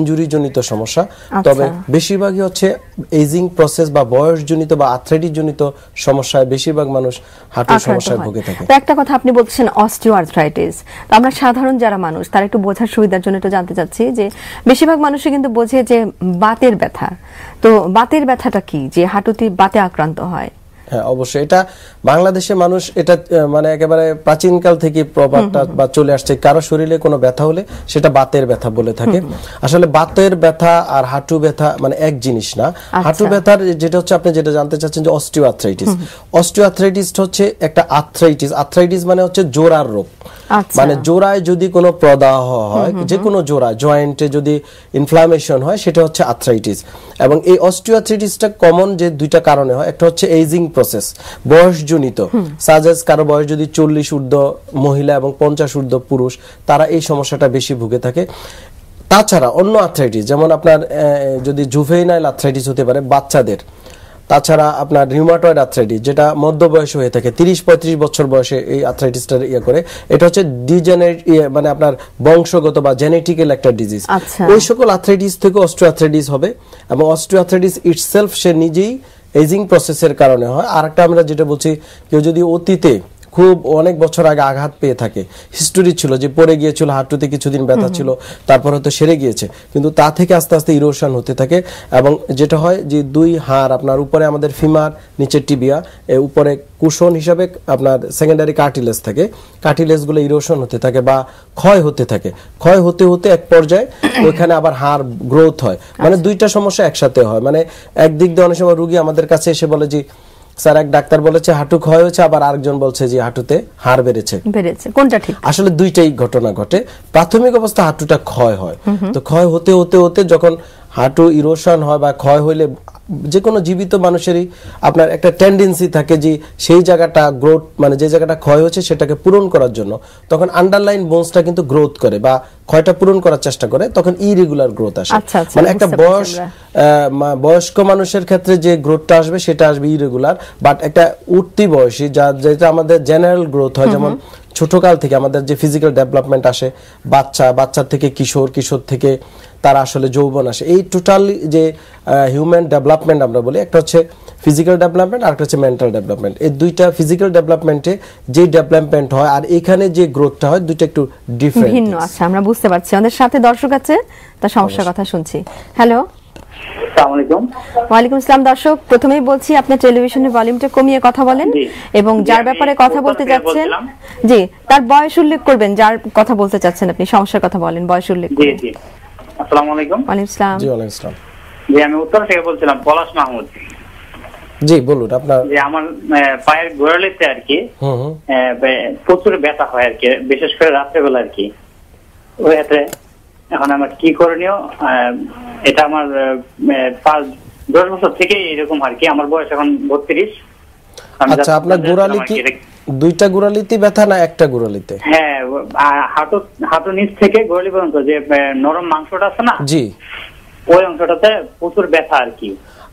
ইঞ্জুরিজনিত সমস্যা আচ্ছা। তবে বেশিরভাগই হচ্ছে এজিং প্রসেস বা বয়সজনিত বা আর্থ্রাইটিসজনিত সমস্যায় বেশিরভাগ মানুষ হাঁটুর সমস্যায় ভুগে থাকে একটা কথা আপনি বলছেন অস্টিওআর্থ্রাইটিস তো আমরা সাধারণ যারা মানুষ তার একটু বোঝার সুবিধার জন্য একটু জানতে চাচ্ছি যে বেশিরভাগ মানুষই কিন্তু বোঝে যে বাতের ব্যথা তো বাতের ব্যথাটা কি যে হাঁটুতে বাতে আক্রান্ত হয় হ্যাঁ অবশ্যই এটা বাংলাদেশের মানুষ এটা মানে একেবারে প্রাচীনকাল থেকে প্রভাবটা বা চলে আসছে কারো শরীরে কোনো ব্যথা হলে সেটা বাতের ব্যথা বলে থাকে আসলে বাতের ব্যথা আর হাঁটু ব্যথা মানে এক জিনিস না আচ্ছা। হাঁটু ব্যথার যেটা হচ্ছে আপনি যেটা জানতে চাচ্ছেন যে অস্টিওআর্থ্রাইটিস অস্টিওআর্থ্রাইটিস হচ্ছে একটা আর্থ্রাইটিস আর্থ্রাইটিস মানে হচ্ছে জোরার রোগ আচ্ছা। মানে জোড়ায় যদি কোনো প্রদাহ হয় যে কোনো জোড়া জয়েন্টে যদি ইনফ্লামেশন হয় সেটা হচ্ছে আর্থ্রাইটিস এবং এই অস্টিওথ্রাইটিসটা কমন যে দুইটা কারণে হয় একটা হচ্ছে এইজিং প্রসেস বয়সজনিত সাজেস কারো বয়স যদি চল্লিশ ঊর্ধ্ব মহিলা এবং পঞ্চাশ ঊর্ধ্ব পুরুষ তারা এই সমস্যাটা বেশি ভুগে থাকে তাছাড়া অন্য আর্থ্রাইটিস যেমন আপনার যদি জুভেইনাইল আর্থ্রাইটিস হতে পারে বাচ্চাদের তাছাড়া আপনার রিউমাটয়েড আর্থ্রাইটিস যেটা মধ্য হয়ে থাকে তিরিশ পঁয়ত্রিশ বছর বয়সে এই আর্থ্রাইটিসটা ইয়ে করে এটা হচ্ছে ডিজেনারেট ইয়ে, মানে আপনার বংশগত বা জেনেটিক্যাল একটা ডিজিজ আচ্ছা। ওই সকল আর্থ্রাইটিস থেকে অস্ট্রো আর্থ্রাইটিস হবে এবং অস্ট্রো আর্থ্রাইটিস ইটসেলফ সে নিজেই এজিং প্রসেসের কারণে হয় আর একটা আমরা যেটা বলছি কেউ যদি অতীতে খুব অনেক বছর আগে আঘাত পেয়ে থাকে হিস্টোরি ছিল যে পড়ে গিয়েছিল হাঁটুতে কিছুদিন ব্যথা ছিল তারপর হয়তো সেরে গিয়েছে কিন্তু তা থেকে আস্তে আস্তে ইরোশন হতে থাকে এবং যেটা হয় যে দুই হাড় আপনার উপরে আমাদের ফিমার নিচে টিবিয়া উপরে কুশন হিসাবে আপনার সেকেন্ডারি কার্টিলেস থাকে কার্টিলেসগুলো ইরোশন হতে থাকে বা ক্ষয় হতে থাকে ক্ষয় হতে হতে এক পর্যায়ে ওইখানে আবার হাড় গ্রোথ হয় মানে আচ্ছা। দুইটা সমস্যা একসাথে হয় মানে একদিক দিয়ে অনেক সময় রুগী আমাদের কাছে এসে বলে যে স্যার এক ডাক্তার বলেছে হাঁটু ক্ষয় হয়েছে আবার আরেকজন বলছে যে হাঁটুতে হার বেড়েছে বেড়েছে কোনটা ঠিক আসলে দুইটাই ঘটনা ঘটে প্রাথমিক অবস্থা হাঁটুটা ক্ষয় হয় তো ক্ষয় হতে হতে হতে যখন হাঁটু ইরোশন হয় বা ক্ষয় হইলে যে কোনো জীবিত মানুষেরই আপনার একটা টেন্ডেন্সি থাকে যে সেই জায়গাটা গ্রোথ মানে যে জায়গাটা ক্ষয় হচ্ছে সেটাকে পূরণ করার জন্য তখন আন্ডারলাইন বোনসটা কিন্তু গ্রোথ করে বা ক্ষয়টা পূরণ করার চেষ্টা করে তখন ইরেগুলার গ্রোথ আসে আচ্ছা, আচ্ছা, মানে একটা বয়স বয়স্ক মানুষের ক্ষেত্রে যে গ্রোথটা আসবে সেটা আসবে ইরেগুলার বাট একটা উঠতি বয়সী যা যেটা আমাদের জেনারেল গ্রোথ হয় যেমন ছোটকাল থেকে আমাদের যে ফিজিক্যাল ডেভেলপমেন্ট আসে বাচ্চা বাচ্চা থেকে কিশোর কিশোর থেকে তারা আসলে যৌবন আসে এই টোটাল যে হিউম্যান ডেভেলপমেন্ট আমরা বলি একটা হচ্ছে ফিজিক্যাল ডেভেলপমেন্ট আর একটা হচ্ছে মেন্টাল ডেভেলপমেন্ট এই দুইটা ফিজিক্যাল ডেভেলপমেন্টে যে ডেভেলপমেন্ট হয় আর এখানে যে গ্রোথটা হয় দুইটা একটু ডিফারেন্ট ভিন্ন আমরা বুঝতে পারছি আমাদের সাথে দর্শক আছে তার সমস্যার কথা শুনছি হ্যালো ওয়ালাইকুম আসসালাম দর্শক প্রথমেই বলছি আপনি টেলিভিশনের ভলিউমটা কমিয়ে কথা বলেন এবং যার ব্যাপারে কথা বলতে যাচ্ছেন জি তার বয়স উল্লেখ করবেন যার কথা বলতে চাচ্ছেন আপনি সমস্যার কথা বলেন বয়স উল্লেখ করুন আসসালামু আলাইকুম জি আমি উত্তর থেকে বলছিলাম পলাশ মাহমুদ জি বলুন আপনার যে আমার পায়ের গোড়ালিতে আর প্রচুর ব্যথা হয় আর কি বিশেষ করে রাত্রেবেলা আর কি এখন আমার কি করণীয় এটা আমার পাঁচ দশ বছর থেকে এরকম আর কি আমার বয়স এখন বত্রিশ আচ্ছা আপনার গোড়ালি কি দুইটা গোড়ালিতে ব্যথা না একটা গোড়ালিতে হ্যাঁ হাঁটু হাঁটু নিচ থেকে গোড়ালি পর্যন্ত যে নরম মাংসটা আছে না জি ওই অংশটাতে প্রচুর ব্যথা আর কি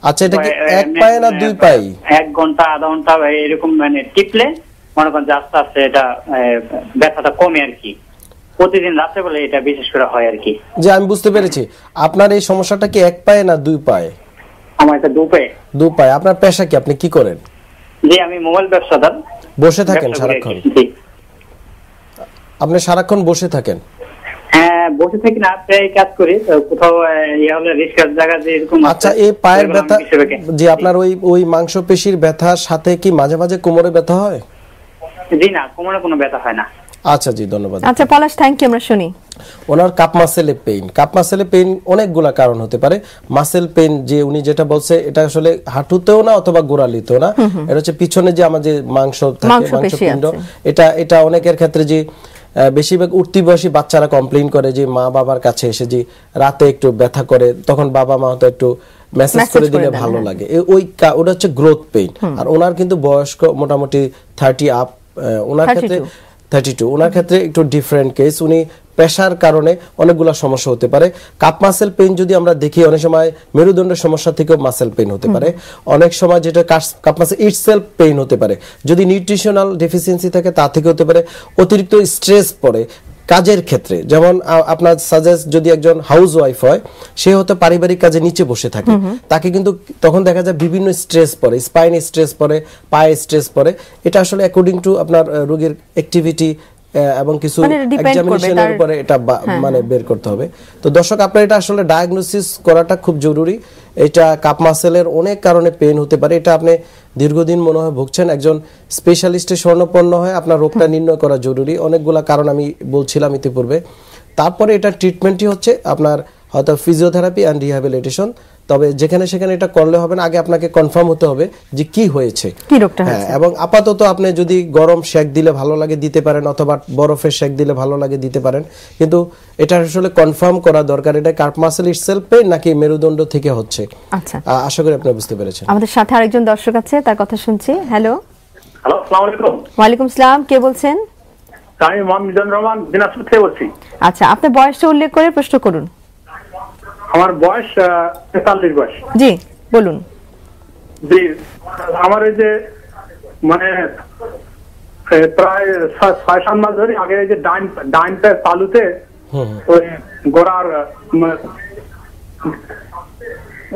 আচ্ছা এটা কি এক পায়ে না দুই পায়ে এক ঘন্টা আধা ঘন্টা এরকম মানে টিপলে মনে করেন আস্তে আস্তে এটা ব্যথাটা কমে আর কি প্রতিদিন রাতে বলে এটা বিশেষ করে হয় আর কি যে আমি বুঝতে পেরেছি আপনার এই সমস্যাটা কি এক পায়ে না দুই পায়ে আমার এটা দু পায়ে দু পায়ে আপনার পেশা কি আপনি কি করেন জি আমি মোবাইল ব্যবসাদার বসে থাকেন সারাক্ষণ আপনি সারাক্ষণ বসে থাকেন হ্যাঁ বসে থাকি না প্রায় কাজ করি কোথাও ইয়া হলে রিস্কার জায়গা যে এরকম আচ্ছা এই পায়ের ব্যথা যে আপনার ওই ওই মাংসপেশির ব্যথার সাথে কি মাঝে মাঝে কোমরে ব্যথা হয় জি না কোমরে কোনো ব্যথা হয় না আচ্ছা জি ধন্যবাদ আচ্ছা পলাশ থ্যাংক ইউ আমরা শুনি ওনার কাপ মাসেলে পেইন কাপ মাসেলে পেইন অনেকগুলা কারণ হতে পারে মাসেল পেইন যে উনি যেটা বলছে এটা আসলে হাঁটুতেও না অথবা গোড়ালিতেও না এটা হচ্ছে পিছনে যে আমাদের মাংস থাকে মাংসপিণ্ড এটা এটা অনেকের ক্ষেত্রে যে বেশিরভাগ উঠতি বয়সী বাচ্চারা কমপ্লেন করে যে মা বাবার কাছে এসে যে রাতে একটু ব্যথা করে তখন বাবা মা হয়তো একটু মেসেজ করে দিলে ভালো হ্যাঁ। লাগে ওই ওটা হচ্ছে গ্রোথ পেইন আর ওনার কিন্তু বয়স্ক মোটামুটি থার্টি আপ ওনার ক্ষেত্রে থার্টি টু ওনার ক্ষেত্রে একটু ডিফারেন্ট কেস উনি পেশার কারণে অনেকগুলো সমস্যা হতে পারে কাপ মাসেল পেইন যদি আমরা দেখি অনেক সময় মেরুদণ্ডের সমস্যা থেকেও মাসেল পেইন হতে পারে অনেক সময় যেটা কাপ মাসেল ইটসেল পেইন হতে পারে যদি নিউট্রিশনাল ডেফিসিয়েন্সি থাকে তা থেকে হতে পারে অতিরিক্ত স্ট্রেস পড়ে কাজের ক্ষেত্রে যেমন আপনার সাজেস্ট যদি একজন হাউস ওয়াইফ হয় সে হয়তো পারিবারিক কাজে নিচে বসে থাকে তাকে কিন্তু তখন দেখা যায় বিভিন্ন স্ট্রেস পরে স্পাইন স্ট্রেস পরে পায়ে স্ট্রেস পরে এটা আসলে অ্যাকর্ডিং টু আপনার রোগীর অ্যাক্টিভিটি এবং কিছু এক্সামিনেশনের উপরে এটা হ্যাঁ, মানে হ্যাঁ। বের করতে হবে তো দর্শক আপনার এটা আসলে ডায়াগনোসিস করাটা খুব জরুরি এটা কাপ মাসেলের অনেক কারণে পেন হতে পারে এটা আপনি দীর্ঘদিন মনে হয় ভুগছেন একজন স্পেশালিস্টের স্বর্ণপন্ন হয় আপনার রোগটা হ্যাঁ। নির্ণয় করা জরুরি অনেকগুলা কারণ আমি বলছিলাম ইতিপূর্বে তারপরে এটা ট্রিটমেন্টই হচ্ছে আপনার হয়তো ফিজিওথেরাপি অ্যান্ড রিহ্যাবিলিটেশন তবে যেখানে সেখানে এটা করলে হবে না আগে আপনাকে কনফার্ম হতে হবে যে কি হয়েছে কি রোগটা হ্যাঁ এবং আপাতত আপনি যদি গরম শেক দিলে ভালো লাগে দিতে পারেন অথবা বরফের শেক দিলে ভালো লাগে দিতে পারেন কিন্তু এটা আসলে কনফার্ম করা দরকার এটা কার্প মাসেল ইটসেলফ পেইন নাকি মেরুদণ্ড থেকে হচ্ছে আচ্ছা আশা করি আপনি বুঝতে পেরেছেন আমাদের সাথে আরেকজন দর্শক আছে তার কথা শুনছি হ্যালো হ্যালো আসসালামু আলাইকুম ওয়া আলাইকুম সালাম কে বলছেন আমি মোহাম্মদ রহমান দিনাজপুর থেকে বলছি আচ্ছা আপনার বয়সটা উল্লেখ করে প্রশ্ন করুন আমার বয়স তেতাল্লিশ বয়স জি বলুন জি আমার এই যে মানে প্রায় ছয় সাত মাস ধরে আগে যে ডাইন ডাইন প্যার তালুতে ওই গোড়ার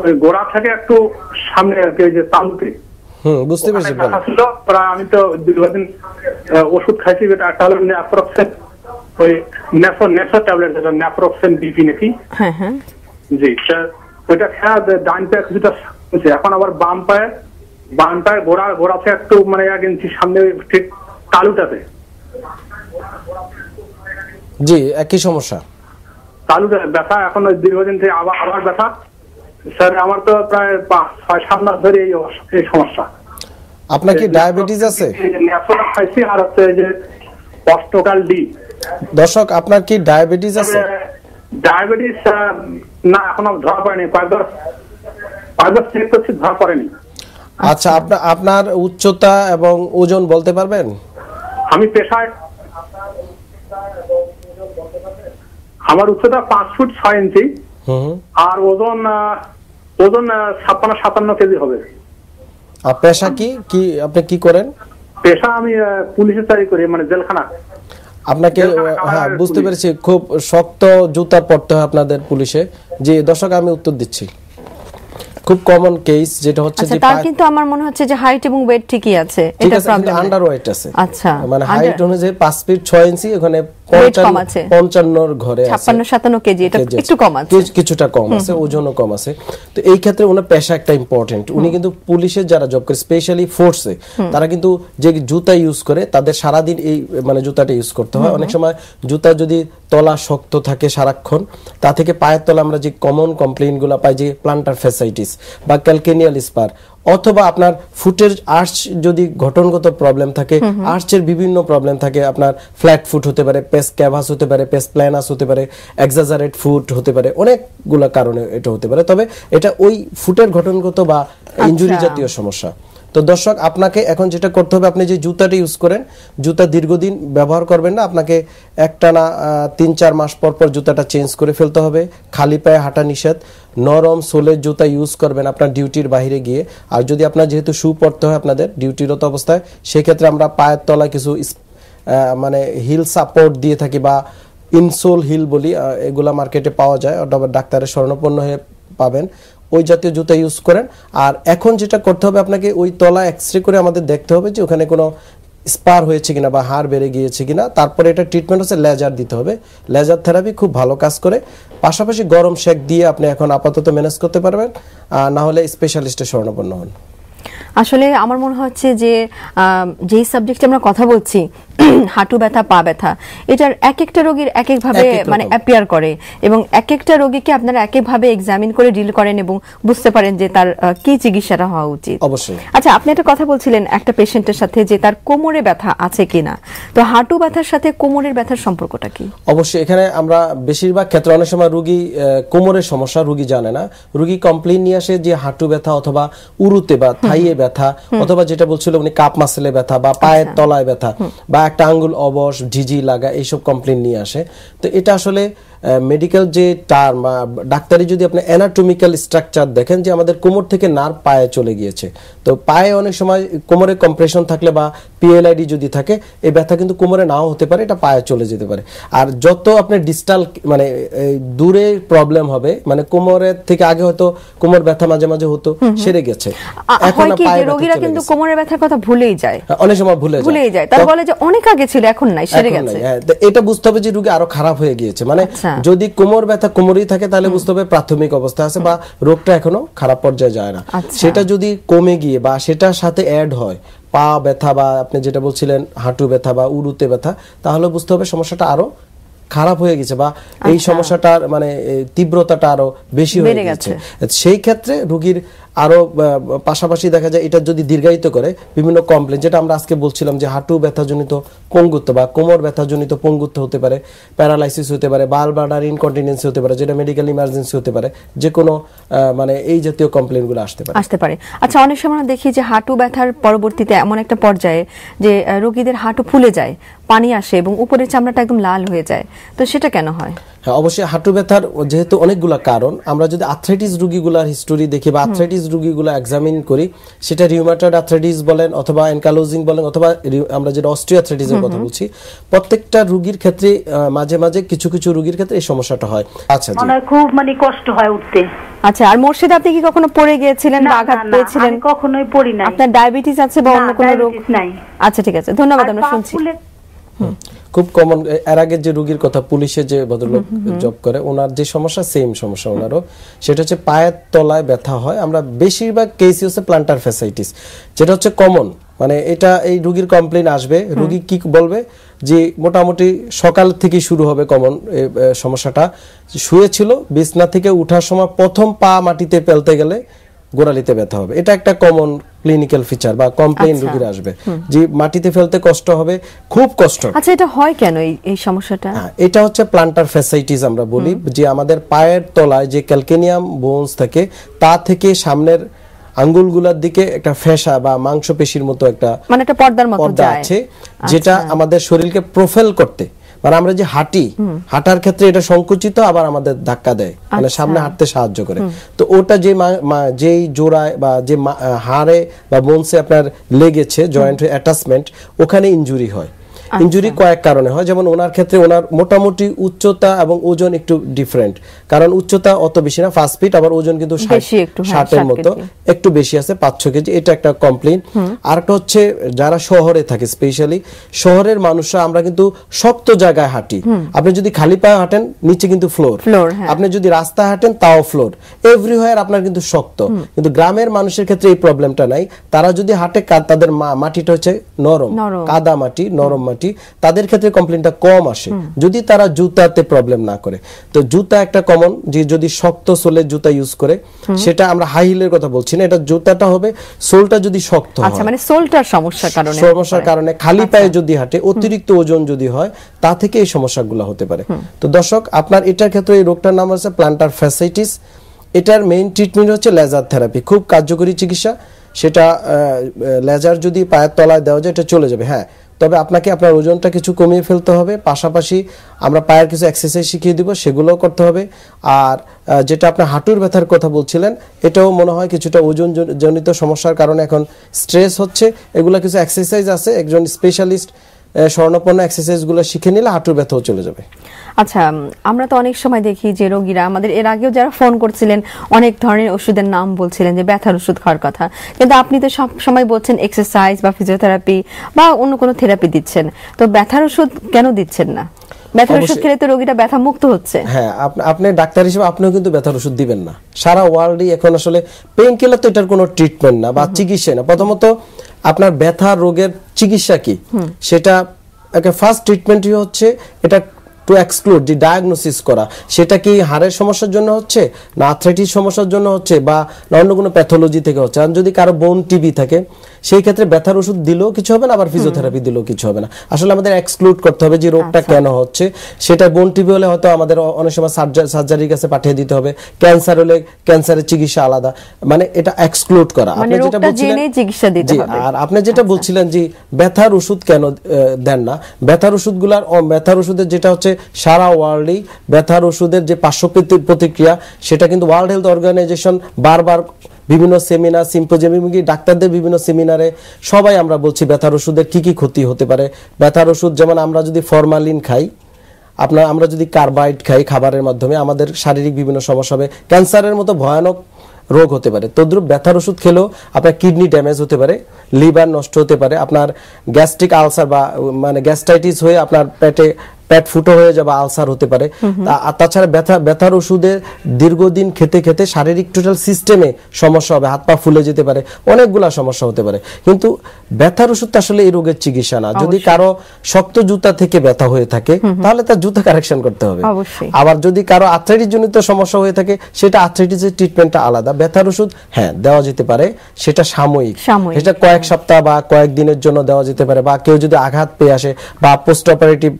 ওই গোড়া থেকে একটু সামনে আর কি ওই যে তালুতে বুঝতে পেরেছি প্রায় আমি তো দীর্ঘদিন ওষুধ খাইছি যেটা একটা হলো ন্যাপ্রক্সেন ওই ন্যাসো ন্যাসো ট্যাবলেট যেটা ন্যাপ্রক্সেন বিপি নাকি হ্যাঁ হ্যাঁ জি ওইটা ডান পায়ে কিছুটা এখন আবার বাম পায়ে বাম পায়ে ঘোড়া ঘোড়াতে একটু মানে সামনে ঠিক তালুটাতে জি একই সমস্যা তালুটা ব্যথা এখন দীর্ঘদিন থেকে আবার আবার ব্যথা স্যার আমার তো প্রায় ছয় সাত মাস ধরে এই সমস্যা আপনার কি ডায়াবেটিস আছে খাইছি আর হচ্ছে যে অষ্টকাল ডি দর্শক আপনার কি ডায়াবেটিস আছে ডায়াবেটিস না এখনো ধরা পড়েনি কয়েকবার কয়েকবার চেক করছি ধরা পড়েনি আচ্ছা আপনার আপনার উচ্চতা এবং ওজন বলতে পারবেন আমি পেশায় আমার উচ্চতা পাঁচ ফুট ছয় ইঞ্চি আর ওজন ওজন ছাপ্পান্ন সাতান্ন কেজি হবে আর পেশা কি কি আপনি কি করেন পেশা আমি পুলিশের চাকরি করি মানে জেলখানা আপনাকে হ্যাঁ বুঝতে পেরেছি খুব শক্ত জুতা পরতে হয় আপনাদের পুলিশে যে দর্শক আমি উত্তর দিচ্ছি খুব কমন কেস যেটা হচ্ছে আচ্ছা, যে তার কিন্তু আমার মনে হচ্ছে যে হাইট এবং ওয়েট ঠিকই আছে এটা প্রবলেম আন্ডার ওয়েট আছে আচ্ছা মানে হাইট অনুযায়ী 5 ফিট 6 ইঞ্চি ওখানে 55 এর ঘরে আছে 56 57 কেজি এটা একটু কম আছে কিছুটা কম আছে ওজনও কম আছে তো এই ক্ষেত্রে ওনার পেশা একটা ইম্পর্টেন্ট উনি কিন্তু পুলিশের যারা জব করে স্পেশালি ফোর্সে তারা কিন্তু যে জুতা ইউজ করে তাদের সারা দিন এই মানে জুতাটা ইউজ করতে হয় অনেক সময় জুতা যদি তলা শক্ত থাকে সারাক্ষণ তা থেকে পায়ের তলা আমরা যে কমন কমপ্লেইন গুলো পাই যে প্ল্যান্টার ফ্যাসাইটিস বা ক্যালকেনিয়াল স্পার অথবা আপনার ফুটের আর্চ যদি গঠনগত প্রবলেম থাকে আর্চের বিভিন্ন প্রবলেম থাকে আপনার ফ্ল্যাট ফুট হতে পারে পেস ক্যাভাস হতে পারে পেস প্ল্যানাস হতে পারে এক্সাজারেট ফুট হতে পারে অনেকগুলো কারণে এটা হতে পারে তবে এটা ওই ফুটের গঠনগত বা ইঞ্জুরি আচ্ছা। জাতীয় সমস্যা তো দর্শক আপনাকে এখন যেটা করতে হবে আপনি যে জুতাটি ইউজ করেন জুতা দীর্ঘদিন ব্যবহার করবেন না আপনাকে একটা না তিন চার মাস পর পর জুতাটা চেঞ্জ করে ফেলতে হবে খালি পায়ে হাঁটা নিষেধ নরম সোলের জুতা ইউজ করবেন আপনার ডিউটির বাইরে গিয়ে আর যদি আপনার যেহেতু শু পরতে হয় আপনাদের ডিউটিরত অবস্থায় সেক্ষেত্রে আমরা পায়ের তলা কিছু মানে হিল সাপোর্ট দিয়ে থাকি বা ইনসোল হিল বলি এগুলা মার্কেটে পাওয়া যায় অথবা ডাক্তারের স্বর্ণপন্ন হয়ে পাবেন ওই জাতীয় জুতা ইউজ করেন আর এখন যেটা করতে হবে আপনাকে ওই তলা এক্স রে করে আমাদের দেখতে হবে যে ওখানে কোনো স্পার হয়েছে কিনা বা হাড় বেড়ে গিয়েছে কিনা তারপরে এটা ট্রিটমেন্ট হচ্ছে লেজার দিতে হবে লেজার থেরাপি খুব ভালো কাজ করে পাশাপাশি গরম শেক দিয়ে আপনি এখন আপাতত ম্যানেজ করতে পারবেন না হলে স্পেশালিস্টের স্বর্ণপন্ন হন আসলে আমার মনে হচ্ছে যে যেই সাবজেক্টে আমরা কথা বলছি হাঁটু ব্যথা পা ব্যথা এটার এক একটা রোগীর এক একভাবে মানে অ্যাপিয়ার করে এবং এক একটা রোগীকে আপনারা এক একভাবে এক্সামিন করে ডিল করেন এবং বুঝতে পারেন যে তার কি চিকিৎসাটা হওয়া উচিত অবশ্যই আচ্ছা আপনি একটা কথা বলছিলেন একটা পেশেন্টের সাথে যে তার কোমরে ব্যথা আছে কিনা তো হাঁটু ব্যথার সাথে কোমরের ব্যথার সম্পর্কটা কি অবশ্যই এখানে আমরা বেশিরভাগ ক্ষেত্রে অনেক সময় রোগী কোমরের সমস্যা রোগী জানে না রোগী কমপ্লেন নিয়ে আসে যে হাঁটু ব্যথা অথবা উরুতে বা থাইয়ে ব্যথা অথবা যেটা বলছিল উনি কাপ মাসেলে ব্যথা বা পায়ের আচ্ছা। তলায় ব্যথা বা একটা আঙ্গুল অবশ ঝিঝি লাগা এইসব কমপ্লেন নিয়ে আসে তো এটা আসলে মেডিকেল যে টার্ম ডাক্তারি যদি আপনি অ্যানাটমিক্যাল স্ট্রাকচার দেখেন যে আমাদের কোমর থেকে নার্ভ পায়ে চলে গিয়েছে তো পায়ে অনেক সময় কোমরে কম্প্রেশন থাকলে বা পিএলআইডি যদি থাকে এই ব্যথা কিন্তু কোমরে নাও হতে পারে এটা পায়ে চলে যেতে পারে আর যত আপনি ডিস্টাল মানে দূরে প্রবলেম হবে মানে কোমরের থেকে আগে হয়তো কোমর ব্যথা মাঝে মাঝে হতো সেরে গেছে এখন পায়ে রোগীরা কিন্তু কোমরের ব্যথার কথা ভুলেই যায় হ্যাঁ, অনেক সময় ভুলে যায় ভুলেই যায় তার বলে যে অনেক আগে ছিল এখন নাই সেরে গেছে হ্যাঁ, এটা বুঝতে হবে যে রোগী আরো খারাপ হয়ে গিয়েছে মানে আচ্ছা। হ্যাঁ। যদি কোমর ব্যথা কোমরই থাকে তাহলে বুঝতে হবে প্রাথমিক অবস্থা আছে বা রোগটা এখনো খারাপ পর্যায়ে যায় না আচ্ছা। সেটা যদি কমে গিয়ে বা সেটার সাথে অ্যাড হয় পা ব্যথা বা আপনি যেটা বলছিলেন হাঁটু ব্যথা বা উড়ুতে ব্যথা তাহলে বুঝতে হবে সমস্যাটা আরো খারাপ হয়ে গেছে বা এই আচ্ছা। সমস্যাটার মানে তীব্রতাটা আরো বেশি হয়ে গেছে সেই ক্ষেত্রে রোগীর আরও পাশাপাশি দেখা যায় এটা যদি দীর্ঘায়িত করে বিভিন্ন কমপ্লেন যেটা আমরা আজকে বলছিলাম যে হাঁটু ব্যথাজনিত পঙ্গুত্ব বা কোমর ব্যথাজনিত পঙ্গুত্ব হতে পারে প্যারালাইসিস হতে পারে বাল বার্ডার ইনকন্টিনেন্স হতে পারে যেটা মেডিকেল ইমার্জেন্সি হতে পারে যে কোনো মানে এই জাতীয় কমপ্লেনগুলো আসতে পারে আসতে পারে আচ্ছা অনেক সময় আমরা দেখি যে হাঁটু ব্যথার পরবর্তীতে এমন একটা পর্যায়ে যে রোগীদের হাঁটু ফুলে যায় পানি আসে এবং উপরের চামড়াটা একদম লাল হয়ে যায় তো সেটা কেন হয় হ্যাঁ অবশ্যই হাঁটু ব্যথার যেহেতু অনেকগুলো কারণ আমরা যদি আথ্রাইটিস রুগীগুলার হিস্টোরি দেখি বা আথ্রাইটিস রুগীগুলো এক্সামিন করি সেটা রিউমাটয়েড আথ্রাইটিস বলেন অথবা এনকালোজিং বলেন অথবা আমরা যেটা অস্ট্রিয় অস্ট্রিয়াথ্রাইটিসের কথা বলছি প্রত্যেকটা রুগীর ক্ষেত্রে মাঝে মাঝে কিছু কিছু রুগীর ক্ষেত্রে এই সমস্যাটা হয় আচ্ছা আমার খুব মানে কষ্ট হয় উঠতে আচ্ছা আর মোর্শেদ আপনি কি কখনো পড়ে গিয়েছিলেন বা আঘাত পেয়েছিলেন কখনোই পড়ি না আপনার ডায়াবেটিস আছে বা অন্য কোনো রোগ নাই আচ্ছা ঠিক আছে ধন্যবাদ আমরা শুনছি খুব কমন এর আগে যে রোগীর কথা পুলিশে যে ভদ্রলোক জব করে ওনার যে সমস্যা সেম সমস্যা ওনারও সেটা হচ্ছে পায়ের তলায় ব্যথা হয় আমরা বেশিরভাগ কেসি হচ্ছে প্লান্টার ফ্যাসাইটিস যেটা হচ্ছে কমন মানে এটা এই রুগীর কমপ্লেন আসবে রুগী কি বলবে যে মোটামুটি সকাল থেকে শুরু হবে কমন সমস্যাটা শুয়েছিল বিছনা থেকে উঠার সময় প্রথম পা মাটিতে পেলতে গেলে গোড়ালিতে ব্যথা হবে এটা একটা কমন ক্লিনিক্যাল ফিচার বা কমপ্লেইন আচ্ছা। রোগীর আসবে যে মাটিতে ফেলতে কষ্ট হবে খুব কষ্ট আচ্ছা এটা হয় কেন এই সমস্যাটা হ্যাঁ, এটা হচ্ছে প্লান্টার ফ্যাসাইটিস আমরা বলি যে আমাদের পায়ের তলায় যে ক্যালকেনিয়াম বোনস থাকে তা থেকে সামনের আঙ্গুলগুলোর দিকে একটা ফেসা বা মাংসপেশির মতো একটা মানে একটা পর্দার মতো পর্দা আছে আচ্ছা। যেটা আমাদের শরীরকে প্রোফাইল করতে মানে আমরা যে হাঁটি হাঁটার ক্ষেত্রে এটা সংকুচিত আবার আমাদের ধাক্কা দেয় মানে আচ্ছা। সামনে হাঁটতে সাহায্য করে তো ওটা যে যেই জোড়ায় বা যে হাড়ে বা বোনসে আপনার লেগেছে জয়েন্ট অ্যাটাচমেন্ট ওখানে ইনজুরি হয় ইঞ্জুরি আচ্ছা। কয়েক কারণে হয় যেমন ওনার ক্ষেত্রে ওনার মোটামুটি উচ্চতা এবং ওজন একটু ডিফারেন্ট কারণ উচ্চতা অত বেশি না ফার্স্ট ফিট আবার ওজন কিন্তু হ্যাঁ, ষাটের মতো একটু বেশি আছে পাঁচ ছ কেজি এটা একটা কমপ্লেন আরেকটা হচ্ছে যারা শহরে থাকে স্পেশালি শহরের মানুষরা আমরা কিন্তু শক্ত জায়গায় হাঁটি আপনি যদি খালি পায়ে হাঁটেন নিচে কিন্তু ফ্লোর হ্যাঁ। আপনি যদি রাস্তায় হাঁটেন তাও ফ্লোর এভরিহোয়ার আপনার কিন্তু শক্ত কিন্তু গ্রামের মানুষের ক্ষেত্রে এই প্রবলেমটা নাই তারা যদি হাঁটে তাদের মাটিটা হচ্ছে নরম কাদা মাটি নরম মাটি গোষ্ঠী তাদের ক্ষেত্রে কমপ্লেনটা কম আসে যদি তারা জুতাতে প্রবলেম না করে তো জুতা একটা কমন যে যদি শক্ত সোলের জুতা ইউজ করে সেটা আমরা হাই হিলের কথা বলছি না এটা জুতাটা হবে সোলটা যদি শক্ত আচ্ছা, হয় আচ্ছা মানে সোলটার সমস্যার কারণে সমস্যার কারণে খালি আচ্ছা। পায়ে যদি হাঁটে অতিরিক্ত ওজন যদি হয় তা থেকে এই সমস্যাগুলো হতে পারে তো দর্শক আপনার এটার ক্ষেত্রে এই রোগটার নাম আছে প্লান্টার ফ্যাসাইটিস এটার মেইন ট্রিটমেন্ট হচ্ছে লেজার থেরাপি খুব কার্যকরী চিকিৎসা সেটা লেজার যদি পায়ের তলায় দেওয়া যায় এটা চলে যাবে হ্যাঁ তবে আপনাকে আপনার ওজনটা কিছু কমিয়ে ফেলতে হবে পাশাপাশি আমরা পায়ের কিছু এক্সারসাইজ শিখিয়ে দিব সেগুলোও করতে হবে আর যেটা আপনার হাঁটুর ব্যথার কথা বলছিলেন এটাও মনে হয় কিছুটা ওজন জনিত সমস্যার কারণে এখন স্ট্রেস হচ্ছে এগুলো কিছু এক্সারসাইজ আছে একজন স্পেশালিস্ট স্বর্ণপূর্ণ এক্সারসাইজগুলো শিখে নিলে হাঁটুর ব্যথাও চলে যাবে আচ্ছা আমরা তো অনেক সময় দেখি যে রোগীরা আমাদের এর আগেও যারা ফোন করছিলেন অনেক ধরনের ওষুধের নাম বলছিলেন যে ব্যথার ওষুধ খাওয়ার কথা কিন্তু আপনি তো সব সময় বলছেন এক্সারসাইজ বা ফিজিওথেরাপি বা অন্য কোনো থেরাপি দিচ্ছেন তো ব্যথার ওষুধ কেন দিচ্ছেন না ব্যথার ওষুধ খেলে তো রোগীটা ব্যথা মুক্ত হচ্ছে হ্যাঁ আপনি ডাক্তার হিসেবে আপনিও কিন্তু ব্যথার ওষুধ দিবেন না সারা ওয়ার্ল্ডই এখন আসলে পেইন কিলার তো এটার কোনো ট্রিটমেন্ট না বা চিকিৎসা না প্রথমত আপনার ব্যথা রোগের চিকিৎসা কি সেটা একটা ফার্স্ট ট্রিটমেন্টই হচ্ছে এটা টু এক্সক্লুড যে ডায়াগনোসিস করা সেটা কি হাড়ের সমস্যার জন্য হচ্ছে না আর্থ্রাইটিস সমস্যার জন্য হচ্ছে বা অন্য কোনো প্যাথোলজি থেকে হচ্ছে আর যদি কারো বোন টিবি থাকে সেই ক্ষেত্রে ব্যথার ওষুধ দিলেও কিছু হবে না আবার ফিজিওথেরাপি দিলেও কিছু হবে না আসলে আমাদের এক্সক্লুড করতে হবে যে রোগটা আচ্ছা। কেন হচ্ছে সেটা বোন টিবি হলে হয়তো আমাদের অনেক সময় সার্জারির কাছে পাঠিয়ে দিতে হবে ক্যান্সার হলে ক্যান্সারের চিকিৎসা আলাদা মানে এটা এক্সক্লুড করা মানে আপনি যেটা বলছিলেন চিকিৎসা আর আপনি যেটা আচ্ছা। বলছিলেন যে ব্যথার ওষুধ কেন দেন না ব্যথার ওষুধগুলার ব্যথার ওষুধের যেটা হচ্ছে সারা ওয়ার্ল্ডেই ব্যথার ওষুধের যে পার্শ্ব প্রতিক্রিয়া সেটা কিন্তু ওয়ার্ল্ড হেলথ অর্গানাইজেশন বারবার বিভিন্ন সেমিনার সিম্পোজিয়াম এমনকি ডাক্তারদের বিভিন্ন সেমিনারে সবাই আমরা বলছি ব্যথার ওষুধের কী কী ক্ষতি হতে পারে ব্যথার ওষুধ যেমন আমরা যদি ফরমালিন খাই আপনার আমরা যদি কার্বাইড খাই খাবারের মাধ্যমে আমাদের শারীরিক বিভিন্ন সমস্যা হবে ক্যান্সারের মতো ভয়ানক রোগ হতে পারে তদ্রুপ ব্যথার ওষুধ খেলেও আপনার কিডনি ড্যামেজ হতে পারে লিভার নষ্ট হতে পারে আপনার গ্যাস্ট্রিক আলসার বা মানে গ্যাস্ট্রাইটিস হয়ে আপনার পেটে পেট ফুটো হয়ে যাবে আলসার হতে পারে আর তাছাড়া ব্যথা ব্যথার ওষুধে দীর্ঘদিন খেতে খেতে শারীরিক টোটাল সিস্টেমে সমস্যা হবে হাত পা ফুলে যেতে পারে অনেকগুলা সমস্যা হতে পারে কিন্তু ব্যথার ওষুধ তো আসলে এই রোগের চিকিৎসা না যদি কারো শক্ত জুতা থেকে ব্যথা হয়ে থাকে তাহলে তার জুতা কারেকশন করতে হবে আবার যদি কারো আর্থ্রাইটিস জনিত সমস্যা হয়ে থাকে সেটা আর্থ্রাইটিসের ট্রিটমেন্টটা আলাদা ব্যথার ওষুধ হ্যাঁ দেওয়া যেতে পারে সেটা সাময়িক সেটা কয়েক সপ্তাহ বা কয়েকদিনের জন্য দেওয়া যেতে পারে বা কেউ যদি আঘাত পেয়ে আসে বা পোস্ট অপারেটিভ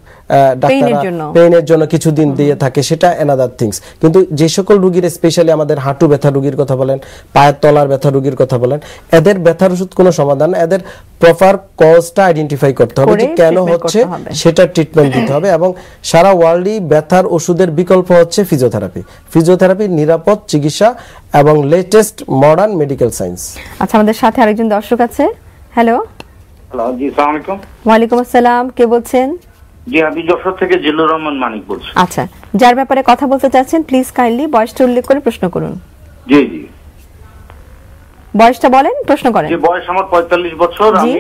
পেইনের জন্য কিছুদিন দিয়ে থাকে সেটা অ্যানাদার থিংস কিন্তু যে সকল রুগীর স্পেশালি আমাদের হাঁটু ব্যথা রুগীর কথা বলেন পায়ের তলার ব্যথা রুগীর কথা বলেন এদের ব্যথার ওষুধ কোনো সমাধান এদের প্রপার কজটা আইডেন্টিফাই করতে হবে যে কেন হচ্ছে সেটা ট্রিটমেন্ট দিতে হবে এবং সারা ওয়ার্ল্ডে ব্যথার ওষুধের বিকল্প হচ্ছে ফিজিওথেরাপি ফিজিওথেরাপি নিরাপদ চিকিৎসা এবং লেটেস্ট মডার্ন মেডিকেল সায়েন্স আচ্ছা আমাদের সাথে আরেকজন দর্শক আছে হ্যালো হ্যালো জি আসসালামু আলাইকুম ওয়া আলাইকুম আসসালাম কে বলছেন জি আমি যশোর থেকে জিল্লুর রহমান মানিক বলছি আচ্ছা যার ব্যাপারে কথা বলতে চাচ্ছেন প্লিজ কাইন্ডলি বয়সটা উল্লেখ করে প্রশ্ন করুন জি জি বয়সটা বলেন প্রশ্ন করেন যে বয়স আমার পঁয়তাল্লিশ বছর আমি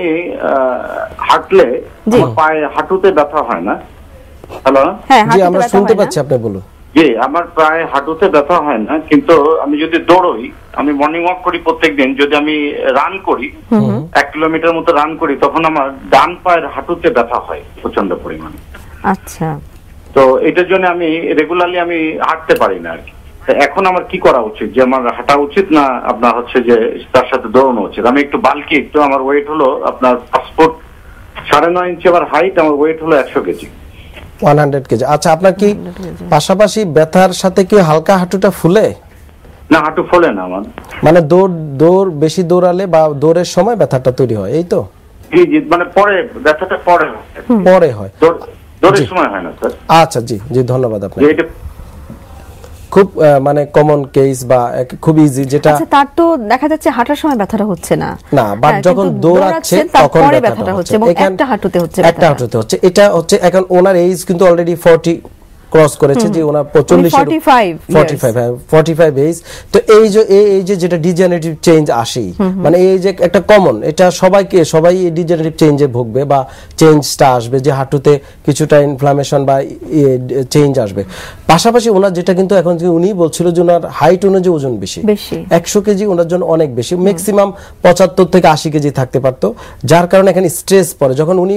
হাঁটলে আমার পায়ে হাঁটুতে ব্যথা হয় না হ্যালো হ্যাঁ আমরা শুনতে পাচ্ছি আপনি বলুন জি আমার প্রায় হাঁটুতে ব্যথা হয় না কিন্তু আমি যদি দৌড়ই আমি মর্নিং ওয়াক করি প্রত্যেকদিন যদি আমি রান করি এক কিলোমিটার মতো রান করি তখন আমার ডান পায়ের হাঁটুতে ব্যথা হয় প্রচন্ড পরিমাণে আচ্ছা তো এটার জন্য আমি রেগুলারলি আমি হাঁটতে পারি না আর কি এখন আমার কি করা উচিত যে আমার হাঁটা উচিত না আপনার হচ্ছে যে তার সাথে দৌড়ানো উচিত আমি একটু বালকি একটু আমার ওয়েট হলো আপনার পাসপোর্ট সাড়ে নয় ইঞ্চি আমার হাইট আমার ওয়েট হলো একশো কেজি 100 কেজি আচ্ছা আপনার কি পাশাপাশি ব্যথার সাথে কি হালকা হাঁটুটা ফুলে না হাঁটু ফোলে না আমার মানে দৌড় দৌড় বেশি দৌড়ালে বা দৌড়ের সময় ব্যথাটা তৈরি হয় এই তো জি জি মানে পরে ব্যথাটা পরে হয় পরে হয় দৌড়ের সময় হয় না স্যার আচ্ছা জি জি ধন্যবাদ আপনাকে খুব মানে কমন কেস বা খুব ইজি যেটা আচ্ছা, তার তো দেখা যাচ্ছে হাঁটার সময় ব্যথাটা হচ্ছে না না বাট হ্যাঁ, যখন দৌড়াচ্ছে তখন ব্যথাটা হচ্ছে একটা হাঁটুতে হচ্ছে একটা হাঁটুতে হচ্ছে এটা হচ্ছে এখন ওনার এজ কিন্তু অলরেডি 40 ক্রস করেছে যে ওনা 45 45 45 এজ তো এই যে এই যে যেটা ডিজেনারেটিভ চেঞ্জ আসে মানে এই যে একটা কমন এটা সবাইকে সবাই এই ডিজেনারেটিভ চেঞ্জে ভুগবে বা চেঞ্জটা আসবে যে হাঁটুতে কিছুটা ইনফ্ল্যামেশন বা চেঞ্জ আসবে পাশাপাশি ওনার যেটা কিন্তু এখন উনি বলছিল যে ওনার হাইট অনুযায়ী ওজন বেশি 100 কেজি ওনার জন্য অনেক বেশি ম্যাক্সিমাম 75 থেকে 80 কেজি থাকতে পারত যার কারণে এখানে স্ট্রেস পড়ে যখন উনি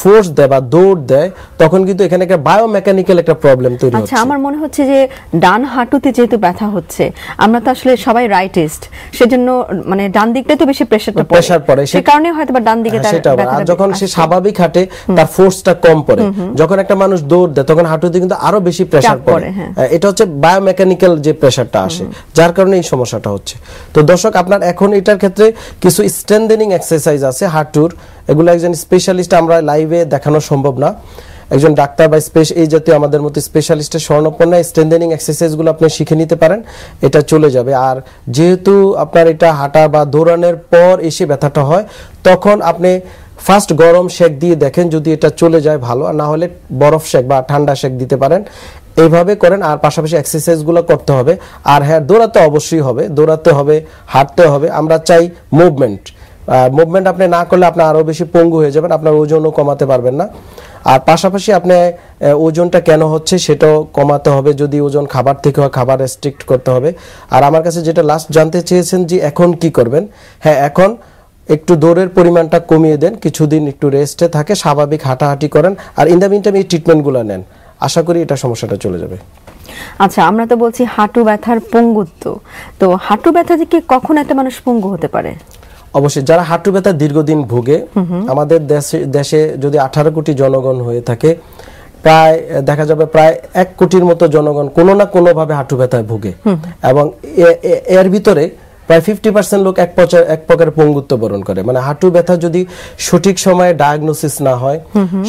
ফোর্স দেয় বা দৌড় দেয় তখন কিন্তু এখানে একটা বায়োমেকানিক্যাল একটা প্রবলেম তৈরি আচ্ছা, হচ্ছে আচ্ছা আমার মনে হচ্ছে যে ডান হাঁটুতে যেহেতু ব্যথা হচ্ছে আমরা তো আসলে সবাই রাইটিস্ট সেজন্য মানে ডান দিকটা তো বেশি প্রেসারটা পড়ে প্রেসার পড়ে সে কারণে হয়তো বা ডান দিকে হ্যাঁ, তার ব্যথা যখন সে স্বাভাবিক হাঁটে তার ফোর্সটা কম পড়ে যখন একটা মানুষ দৌড় দেয় তখন হাঁটুতে কিন্তু আরো বেশি প্রেসার পড়ে হ্যাঁ। এটা হচ্ছে বায়োমেকানিক্যাল যে প্রেসারটা আসে যার কারণে এই সমস্যাটা হচ্ছে তো দর্শক আপনার এখন এটার ক্ষেত্রে কিছু স্ট্রেন্থেনিং এক্সারসাইজ আছে হাঁটুর এগুলো একজন স্পেশালিস্ট আমরা লাইভে দেখানো সম্ভব না একজন ডাক্তার বা স্পেশ এই জাতীয় আমাদের মতো স্পেশালিস্টের স্বর্ণপন্না স্ট্রেন্দেনিং এক্সারসাইজগুলো আপনি শিখে নিতে পারেন এটা চলে যাবে আর যেহেতু আপনার এটা হাঁটা বা দৌড়ানোর পর এসে ব্যথাটা হয় তখন আপনি ফার্স্ট গরম শেক দিয়ে দেখেন যদি এটা চলে যায় ভালো আর না হলে বরফ শেক বা ঠান্ডা শেক দিতে পারেন এইভাবে করেন আর পাশাপাশি এক্সারসাইজগুলো করতে হবে আর হ্যাঁ দৌড়াতে অবশ্যই হবে দৌড়াতে হবে হাঁটতে হবে আমরা চাই মুভমেন্ট মুভমেন্ট আপনি না করলে আপনি আরও বেশি পঙ্গু হয়ে যাবেন আপনার ওজনও কমাতে পারবেন না আর পাশাপাশি আপনি ওজনটা কেন হচ্ছে সেটাও কমাতে হবে যদি ওজন খাবার থেকে হয় খাবার রেস্ট্রিক্ট করতে হবে আর আমার কাছে যেটা লাস্ট জানতে চেয়েছেন যে এখন কি করবেন হ্যাঁ এখন একটু দৌড়ের পরিমাণটা কমিয়ে দেন কিছুদিন একটু রেস্টে থাকে স্বাভাবিক হাঁটাহাঁটি করেন আর ইন দ্য মিন টাইম এই ট্রিটমেন্টগুলো নেন আশা করি এটা সমস্যাটা চলে যাবে আচ্ছা আমরা তো বলছি হাঁটু ব্যথার পঙ্গুত্ব তো হাঁটু ব্যথা থেকে কখন একটা মানুষ পঙ্গু হতে পারে অবশ্যই যারা হাঁটু ব্যথা দীর্ঘদিন ভোগে আমাদের দেশে দেশে যদি আঠারো কোটি জনগণ হয়ে থাকে প্রায় দেখা যাবে প্রায় এক কোটির মতো জনগণ কোনো না কোনোভাবে হাঁটু ব্যথায় ভোগে এবং এর ভিতরে প্রায় ফিফটি পার্সেন্ট লোক এক প্রচার এক প্রকার পঙ্গুত্ব বরণ করে মানে হাঁটু ব্যথা যদি সঠিক সময়ে ডায়াগনোসিস না হয়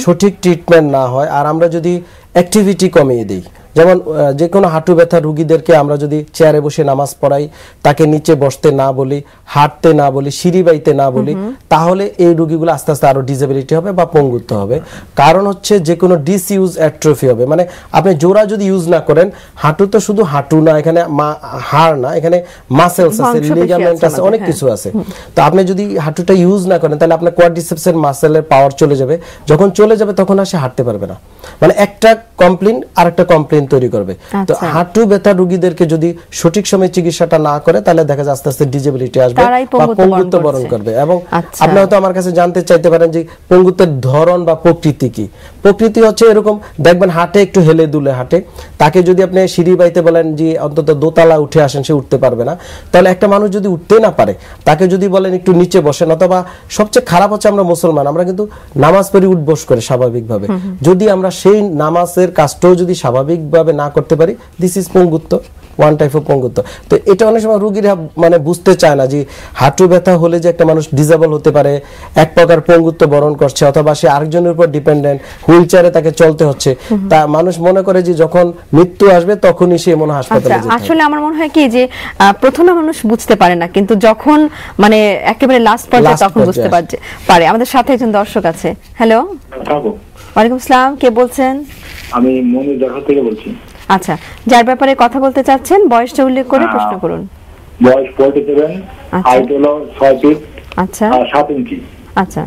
সঠিক ট্রিটমেন্ট না হয় আর আমরা যদি অ্যাক্টিভিটি কমিয়ে দিই যেমন যে কোনো হাঁটু ব্যথা রুগীদেরকে আমরা যদি চেয়ারে বসে নামাজ পড়াই তাকে নিচে বসতে না বলি হাঁটতে না বলি সিঁড়ি বাইতে না বলি তাহলে এই রুগীগুলো আস্তে আস্তে আরো ডিসেবিলিটি হবে বা পঙ্গুত্ব হবে কারণ হচ্ছে যে কোনো ডিসইউজ অ্যাট্রফি হবে মানে আপনি জোড়া যদি ইউজ না করেন হাঁটু তো শুধু হাঁটু না এখানে হাড় না এখানে মাসেলস আছে লিগামেন্ট আছে অনেক হ্যাঁ। কিছু আছে তো আপনি যদি হাঁটুটা ইউজ না করেন তাহলে আপনার কোয়াড্রিসেপসের মাসেলের পাওয়ার চলে যাবে যখন চলে যাবে তখন আর সে হাঁটতে পারবে না মানে একটা কমপ্লেন আর একটা কমপ্লেন তৈরি করবে তো আচ্ছা। হাঁটু ব্যথা রোগীদেরকে যদি সঠিক সময়ে চিকিৎসাটা না করে তাহলে দেখা যায় আস্তে আস্তে ডিজেবিলিটি আসবে বা পঙ্গুত্ব বরণ করবে এবং আচ্ছা। আপনি হয়তো আমার কাছে জানতে চাইতে পারেন যে পঙ্গুত্বের ধরন বা প্রকৃতি কি প্রকৃতি হচ্ছে এরকম দেখবেন হাটে একটু হেলে দুলে হাটে তাকে যদি আপনি সিঁড়ি বাইতে বলেন যে অন্তত দোতলা উঠে আসেন সে উঠতে পারবে না তাহলে একটা মানুষ যদি উঠতে না পারে তাকে যদি বলেন একটু নিচে বসেন অথবা সবচেয়ে খারাপ হচ্ছে আমরা মুসলমান আমরা কিন্তু নামাজ পড়ি উঠ বস করে স্বাভাবিকভাবে যদি আমরা সেই নামাজের কাজটাও যদি স্বাভাবিকভাবে না করতে পারি দিস ইজ পঙ্গুত্ব ওয়ান টাইপ অফ পঙ্গুত্ব তো এটা অনেক সময় রুগীরা মানে বুঝতে চায় না যে হাঁটু ব্যথা হলে যে একটা মানুষ ডিজেবল হতে পারে এক প্রকার পঙ্গুত্ব বরণ করছে অথবা সে আরেকজনের উপর ডিপেন্ডেন্ট হুইল চেয়ারে তাকে চলতে হচ্ছে তা মানুষ মনে করে যে যখন মৃত্যু আসবে তখনই সে মনে হাসপাতালে আচ্ছা, আসলে আমার মনে হয় কি যে প্রথমে মানুষ বুঝতে পারে না কিন্তু যখন মানে একেবারে লাস্ট পর্যায়ে তখন বুঝতে পারছে পারে আমাদের সাথে একজন দর্শক আছে হ্যালো ওয়ালাইকুম আসসালাম কে বলছেন আমি মনির দর্শক থেকে বলছি আচ্ছা যার ব্যাপারে কথা বলতে চাচ্ছেন বয়সটা উল্লেখ করে হ্যাঁ। প্রশ্ন করুন বয়স বলতে সেভেন হাইট আচ্ছা। হলো ছয় ফিট আচ্ছা সাত ইঞ্চি আচ্ছা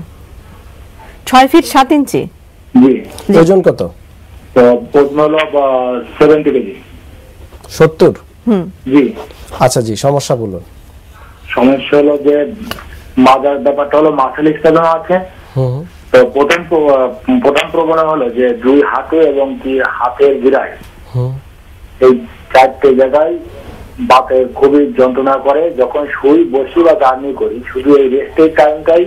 ছয় ফিট সাত ইঞ্চি ওজন কত তো হলো সেভেন্টি কেজি সত্তর জি আচ্ছা জি সমস্যা বলুন সমস্যা হলো যে মাজার ব্যাপারটা হলো মাসেল স্টেলন আছে তো প্রথম প্রধান প্রবণা হলো যে দুই হাতে এবং কি হাতের গিরায় এই চারটে জায়গায় বাপে খুবই যন্ত্রণা করে যখন শুই বসি বা জার্নি করি শুধু এই রেস্টের টাইমটাই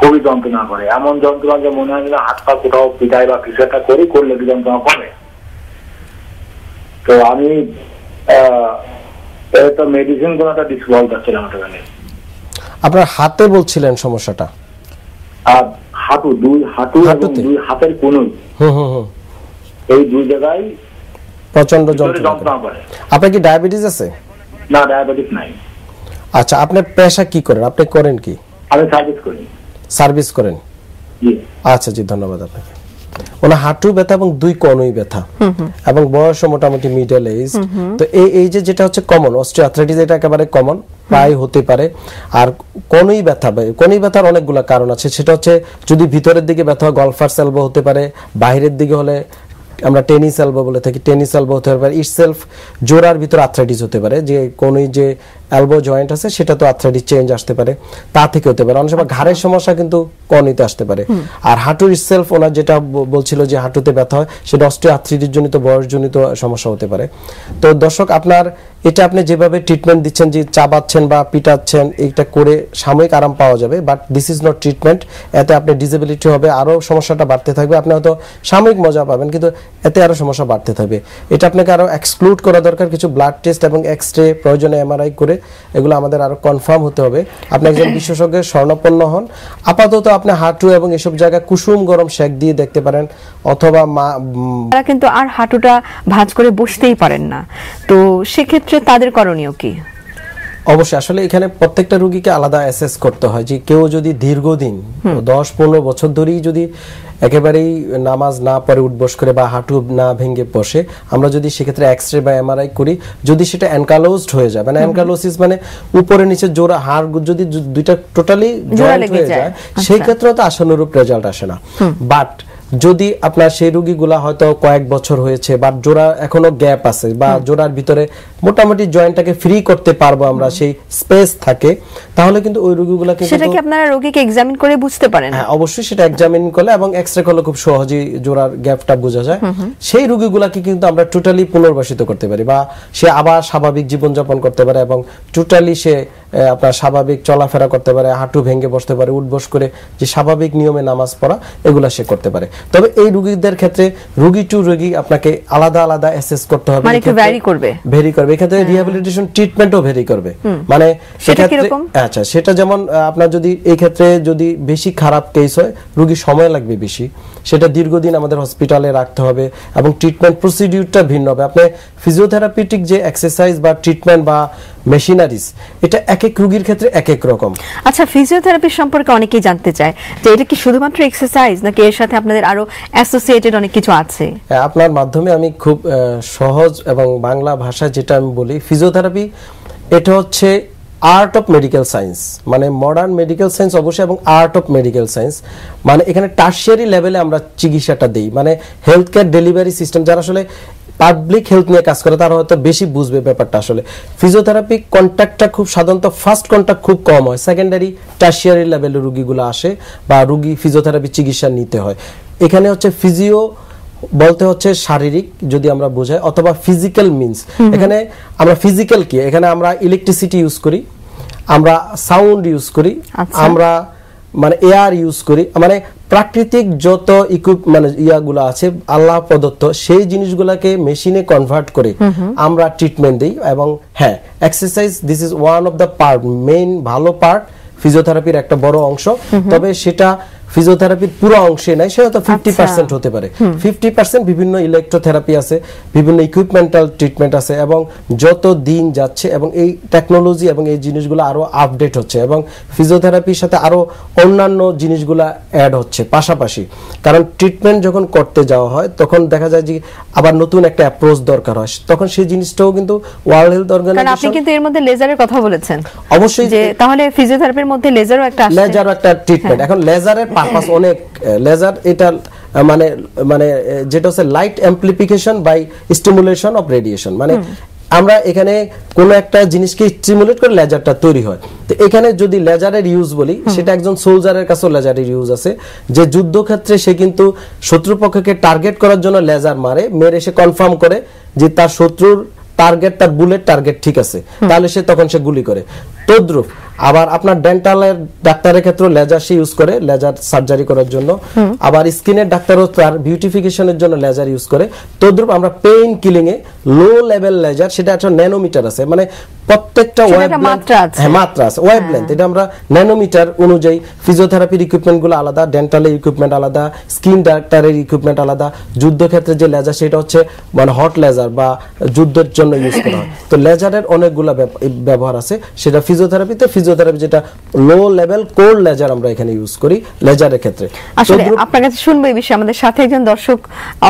খুবই যন্ত্রণা করে এমন যন্ত্রণা যে মনে হয় না হাত পা কোথাও পিটাই বা কিছু একটা করি করলে কি যন্ত্রণা কমে তো আমি তো মেডিসিন কোনো একটা ডিসবল যাচ্ছিলাম ওখানে আপনার হাতে বলছিলেন সমস্যাটা আর হাঁটু দুই হাঁটু এবং দুই হাতের কোন এই দুই জায়গায় প্রচন্ড যন্ত্রণা করে আপনার কি ডায়াবেটিস আছে না ডায়াবেটিস নাই আচ্ছা আপনি পেশা কি করেন আপনি করেন কি আমি সার্ভিস করি সার্ভিস করেন আচ্ছা জি ধন্যবাদ আপনাকে ওনা হাঁটু ব্যথা এবং দুই কনুই ব্যথা এবং বয়স মোটামুটি মিডল এজ তো এই এই যে যেটা হচ্ছে কমন অস্ট্রিয়াথ্রাইটিস এটা একেবারে কমন প্রায় হতে পারে আর কনুই ব্যথা কনুই ব্যথার অনেকগুলো কারণ আছে সেটা হচ্ছে যদি ভিতরের দিকে ব্যথা গলফার সেলবো হতে পারে বাইরের দিকে হলে আমরা টেনিস এলবো বলে থাকি টেনিস এলবো হতে পারে ইটসেলফ জোড়ার ভিতর আর্থ্রাইটিস হতে পারে যে কোনোই যে অ্যালবো জয়েন্ট আছে সেটা তো আর্থ্রাইটিস চেঞ্জ আসতে পারে তা থেকে হতে পারে অনেক সময় ঘাড়ের সমস্যা কিন্তু কনিতে আসতে পারে আর হাঁটুর সেলফ ওনার যেটা বলছিল যে হাঁটুতে ব্যথা হয় সেটা অস্ট্রিয় আর্থ্রাইটিস জনিত বয়সজনিত সমস্যা হতে পারে তো দর্শক আপনার এটা আপনি যেভাবে ট্রিটমেন্ট দিচ্ছেন যে চাবাচ্ছেন বা পিটাচ্ছেন এটা করে সাময়িক আরাম পাওয়া যাবে but this is not treatment এতে আপনি ডিসেবিলিটি হবে আরও সমস্যাটা বাড়তে থাকবে আপনি হয়তো সাময়িক মজা পাবেন কিন্তু এতে আরও সমস্যা বাড়তে থাকবে এটা আপনাকে আরও এক্সক্লুড করা দরকার কিছু ব্লাড টেস্ট এবং এক্স রে প্রয়োজনে এমআরআই করে এগুলো আমাদের আরো কনফার্ম হতে হবে আপনি একজন বিশেষজ্ঞের স্বর্ণপন্ন হন আপাতত আপনি হাঁটু এবং এসব জায়গায় কুসুম গরম শেক দিয়ে দেখতে পারেন অথবা মা কিন্তু আর হাঁটুটা ভাঁজ করে বসতেই পারেন না তো সেক্ষেত্রে তাদের করণীয় কি অবশ্যই আসলে এখানে প্রত্যেকটা রুগীকে আলাদা অ্যাসেস করতে হয় যে কেউ যদি দীর্ঘদিন দশ পনেরো বছর ধরেই যদি একেবারেই নামাজ না পরে উঠবস করে বা হাঁটু না ভেঙে বসে আমরা যদি সেক্ষেত্রে এক্স রে বা এমআরআই করি যদি সেটা অ্যানকালোজড হয়ে যায় মানে অ্যানকালোসিস মানে উপরে নিচে জোড়া হাড় যদি দুইটা টোটালি জয়েন্ট হয়ে যায় আচ্ছা। সেই ক্ষেত্রেও তো আশানুরূপ রেজাল্ট আসে না বাট যদি আপনার সেই রুগীগুলা হয়তো কয়েক বছর হয়েছে বা জোড়া এখনো গ্যাপ আছে বা জোড়ার ভিতরে মোটামুটি জয়েন্টটাকে ফ্রি করতে পারবো আমরা সেই স্পেস থাকে তাহলে কিন্তু ওই রোগীগুলোকে সেটা কি আপনারা রোগীকে এক্সামিন করে বুঝতে পারেন হ্যাঁ অবশ্যই সেটা এক্সামিন করলে এবং এক্সরে করলে খুব সহজেই জোড়ার গ্যাপটা বোঝা যায় সেই রোগীগুলোকে কিন্তু আমরা টোটালি পুনর্বাসিত করতে পারি বা সে আবার স্বাভাবিক জীবন যাপন করতে পারে এবং টোটালি সে আপনার স্বাভাবিক চলাফেরা করতে পারে হাঁটু ভেঙে বসতে পারে উঠবস করে যে স্বাভাবিক নিয়মে নামাজ পড়া এগুলা সে করতে পারে তবে এই রোগীদের ক্ষেত্রে রোগী টু রোগী আপনাকে আলাদা আলাদা অ্যাসেস করতে হবে মানে একটু ভ্যারি করবে ভ্যারি করবে এক্ষেত্রে রিহ্যাবিলিটেশন ট্রিটমেন্টও ভ্যারি করবে মানে সেটা কিরকম আচ্ছা সেটা যেমন আপনার যদি এই ক্ষেত্রে যদি বেশি খারাপ কেস হয় রোগী সময় লাগবে বেশি সেটা দীর্ঘদিন আমাদের হসপিটালে রাখতে হবে এবং ট্রিটমেন্ট প্রসিডিউরটা ভিন্ন হবে আপনি ফিজিওথেরাপিটিক যে এক্সারসাইজ বা ট্রিটমেন্ট বা মেশিনারিজ এটা এক এক রোগীর ক্ষেত্রে এক এক রকম আচ্ছা ফিজিওথেরাপি সম্পর্কে অনেকেই জানতে চায় যে এটা কি শুধুমাত্র এক্সারসাইজ নাকি এর সাথে আপনাদের আরো অ্যাসোসিয়েটেড অনেক কিছু আছে হ্যাঁ, আপনার মাধ্যমে আমি খুব সহজ এবং বাংলা ভাষা যেটা আমি বলি ফিজিওথেরাপি এটা হচ্ছে আর্ট অফ মেডিকেল সায়েন্স মানে মডার্ন মেডিকেল সায়েন্স অবশ্যই এবং আর্ট অফ মেডিকেল সায়েন্স মানে এখানে টার্সিয়ারি লেভেলে আমরা চিকিৎসাটা দিই মানে হেলথ কেয়ার ডেলিভারি সিস্টেম যারা আসলে পাবলিক হেলথ নিয়ে কাজ করে তারা হয়তো বেশি বুঝবে ব্যাপারটা আসলে ফিজিওথেরাপি কন্ট্যাক্টটা খুব সাধারণত ফার্স্ট কন্ট্যাক্ট খুব কম হয় সেকেন্ডারি টার্সিয়ারি লেভেলের রুগীগুলো আসে বা রুগী ফিজিওথেরাপি চিকিৎসা নিতে হয় এখানে হচ্ছে ফিজিও বলতে হচ্ছে শারীরিক যদি আমরা বোঝাই অথবা ফিজিক্যাল মিনস এখানে আমরা ফিজিক্যাল কি এখানে আমরা ইলেকট্রিসিটি ইউজ করি আমরা সাউন্ড ইউজ করি আচ্ছা। আমরা মানে এয়ার ইউজ করি মানে প্রাকৃতিক যত ইকুইপ মানে ইয়াগুলো আছে আল্লাহ প্রদত্ত সেই জিনিসগুলোকে মেশিনে কনভার্ট করে আমরা ট্রিটমেন্ট দিই এবং হ্যাঁ exercise this is one of the part main ভালো পার্ট ফিজিওথেরাপির একটা বড় অংশ তবে সেটা ফিজিওথেরাপির পুরো অংশে নাই সে হয়তো ফিফটি পার্সেন্ট হতে পারে ফিফটি পার্সেন্ট বিভিন্ন ইলেকট্রোথেরাপি আছে বিভিন্ন ইকুইপমেন্টাল ট্রিটমেন্ট আছে এবং যত দিন যাচ্ছে এবং এই টেকনোলজি এবং এই জিনিসগুলো আরও আপডেট হচ্ছে এবং ফিজিওথেরাপির সাথে আরও অন্যান্য জিনিসগুলো অ্যাড হচ্ছে পাশাপাশি কারণ ট্রিটমেন্ট যখন করতে যাওয়া হয় তখন দেখা যায় যে আবার নতুন একটা অ্যাপ্রোচ দরকার হয় তখন সেই জিনিসটাও কিন্তু ওয়ার্ল্ড হেলথ অর্গানাইজেশন আপনি কিন্তু এর মধ্যে লেজারের কথা বলেছেন অবশ্যই যে তাহলে ফিজিওথেরাপির মধ্যে লেজারও একটা লেজারও একটা ট্রিটমেন্ট হ্যাঁ। এখন লেজারের পারপাস অনেক লেজার এটা মানে মানে যেটা হচ্ছে light amplification by stimulation of radiation মানে আমরা এখানে কোনো একটা জিনিসকে স্টিমুলেট করে লেজারটা তৈরি হয় তো এখানে যদি লেজারের ইউজ বলি সেটা একজন সোলজারের কাছেও লেজারের ইউজ আছে যে যুদ্ধক্ষেত্রে সে কিন্তু শত্রুপক্ষকে টার্গেট করার জন্য লেজার মারে মেরে সে কনফার্ম করে যে তার শত্রুর টার্গেট তার বুলেট টার্গেট ঠিক আছে তাহলে সে তখন সে গুলি করে তদ্রুপ আবার আপনার ডেন্টালের ডাক্তারের ক্ষেত্রে লেজার সে ইউজ করে লেজার সার্জারি করার জন্য আবার স্কিনের ডাক্তারও তার বিউটিফিকেশনের জন্য লেজার ইউজ করে তদ্রূপ আমরা পেইন কিলিং এ লো লেভেল লেজার সেটা একটা ন্যানোমিটার আছে মানে প্রত্যেকটা হ্যাঁ মাত্রা আছে ওয়েভলেন্থ হ্যাঁ। এটা আমরা ন্যানোমিটার অনুযায়ী ফিজিওথেরাপির ইকুইপমেন্টগুলো আলাদা ডেন্টালের ইকুইপমেন্ট আলাদা স্কিন ডাক্তারের ইকুইপমেন্ট আলাদা যুদ্ধক্ষেত্রে যে লেজার সেটা হচ্ছে মানে হট লেজার বা যুদ্ধের জন্য ইউজ করা হয় তো লেজারের অনেকগুলো ব্যবহার আছে সেটা ফিজিওথেরাপিতে ফিজিও ফিজিওথেরাপি যেটা লো লেভেল কোল্ড লেজার আমরা এখানে ইউজ করি লেজারের ক্ষেত্রে আসলে আপনার কাছে শুনবো এই বিষয়ে আমাদের সাথে একজন দর্শক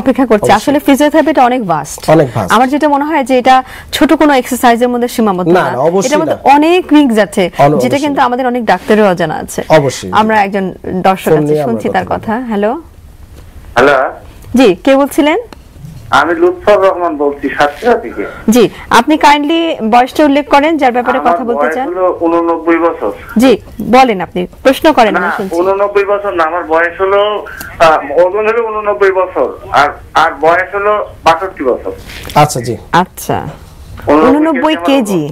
অপেক্ষা করছে আসলে ফিজিওথেরাপিটা অনেক ভাস্ট অনেক ভাস্ট আমার যেটা মনে হয় যে এটা ছোট কোনো এক্সারসাইজের মধ্যে সীমাবদ্ধ না এটা মধ্যে অনেক রিস্ক আছে যেটা কিন্তু আমাদের অনেক ডাক্তারও অজানা আছে অবশ্যই আমরা একজন দর্শক আছে শুনছি তার কথা হ্যালো হ্যালো জি কে বলছিলেন আমি লুৎফর রহমান বলছি সাতক্ষীরা থেকে জি আপনি কাইন্ডলি বয়সটা উল্লেখ করেন যার ব্যাপারে কথা বলতে চান আমার বছর জি বলেন আপনি প্রশ্ন করেন বছর না আমার বয়স হলো ওজন হলো বছর আর আর বয়স হলো বাষট্টি বছর আচ্ছা জি আচ্ছা কেজি